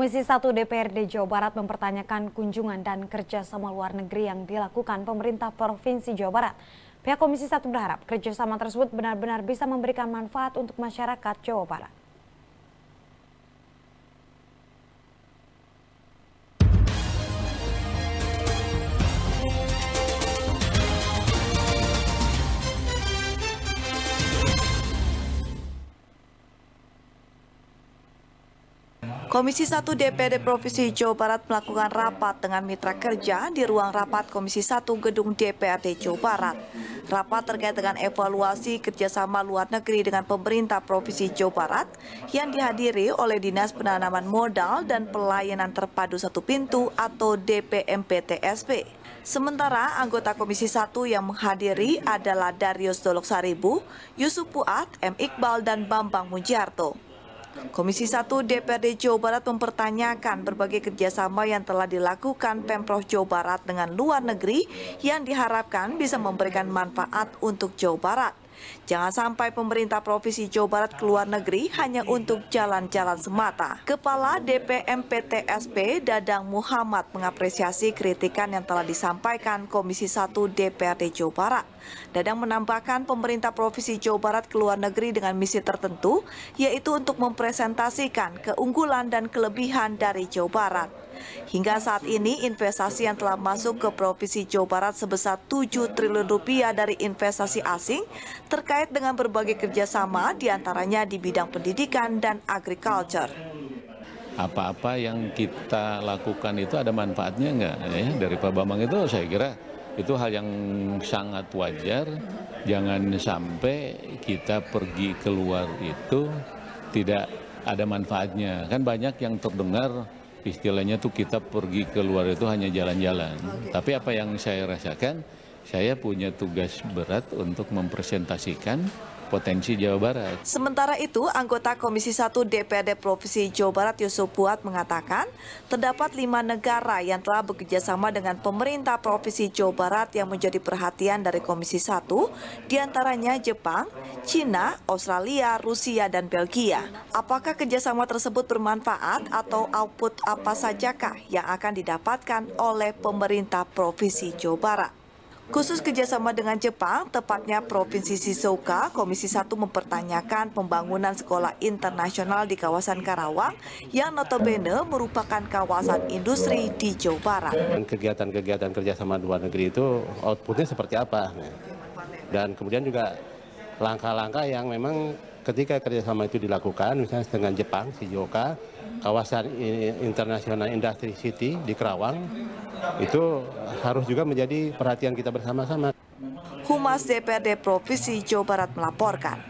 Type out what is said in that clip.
Komisi 1 DPRD Jawa Barat mempertanyakan kunjungan dan kerjasama luar negeri yang dilakukan pemerintah Provinsi Jawa Barat. Pihak Komisi 1 berharap kerjasama tersebut benar-benar bisa memberikan manfaat untuk masyarakat Jawa Barat. Komisi 1 DPD Provinsi Jawa Barat melakukan rapat dengan mitra kerja di ruang rapat Komisi 1 Gedung DPRD Jawa Barat. Rapat terkait dengan evaluasi kerjasama luar negeri dengan pemerintah Provinsi Jawa Barat yang dihadiri oleh Dinas Penanaman Modal dan Pelayanan Terpadu Satu Pintu atau DPMPTSP. Sementara anggota Komisi 1 yang menghadiri adalah Darius Dolok Saribu, Yusuf Puat, M. Iqbal, dan Bambang Mujarto. Komisi 1 DPRD Jawa Barat mempertanyakan berbagai kerjasama yang telah dilakukan Pemprov Jawa Barat dengan luar negeri yang diharapkan bisa memberikan manfaat untuk Jawa Barat. Jangan sampai pemerintah Provinsi Jawa Barat keluar negeri hanya untuk jalan-jalan semata. Kepala DPM PTSP Dadang Muhammad mengapresiasi kritikan yang telah disampaikan Komisi 1 DPRD Jawa Barat. Dadang menambahkan pemerintah Provinsi Jawa Barat keluar negeri dengan misi tertentu, yaitu untuk mempresentasikan keunggulan dan kelebihan dari Jawa Barat. Hingga saat ini, investasi yang telah masuk ke Provinsi Jawa Barat sebesar 7 triliun rupiah dari investasi asing terkait dengan berbagai kerjasama diantaranya di bidang pendidikan dan agriculture apa-apa yang kita lakukan itu ada manfaatnya enggak ya dari Pak Bambang itu saya kira itu hal yang sangat wajar jangan sampai kita pergi keluar itu tidak ada manfaatnya kan banyak yang terdengar istilahnya tuh kita pergi keluar itu hanya jalan-jalan. Okay. Tapi apa yang saya rasakan saya punya tugas berat untuk mempresentasikan potensi Jawa Barat. Sementara itu, anggota Komisi 1 DPRD Provinsi Jawa Barat Yusuf Buat mengatakan, terdapat lima negara yang telah bekerjasama dengan pemerintah Provinsi Jawa Barat yang menjadi perhatian dari Komisi 1, diantaranya Jepang, Cina, Australia, Rusia, dan Belgia. Apakah kerjasama tersebut bermanfaat atau output apa sajakah yang akan didapatkan oleh pemerintah Provinsi Jawa Barat? Khusus kerjasama dengan Jepang, tepatnya Provinsi Shizuoka, Komisi 1 mempertanyakan pembangunan sekolah internasional di kawasan Karawang yang notabene merupakan kawasan industri di Jawa Barat. Kegiatan-kegiatan kerjasama dua negeri itu outputnya seperti apa? Dan kemudian juga langkah-langkah yang memang ketika kerjasama itu dilakukan, misalnya dengan Jepang, Shizuoka, kawasan internasional industri city di Kerawang itu harus juga menjadi perhatian kita bersama-sama. Humas DPRD Provinsi Jawa Barat melaporkan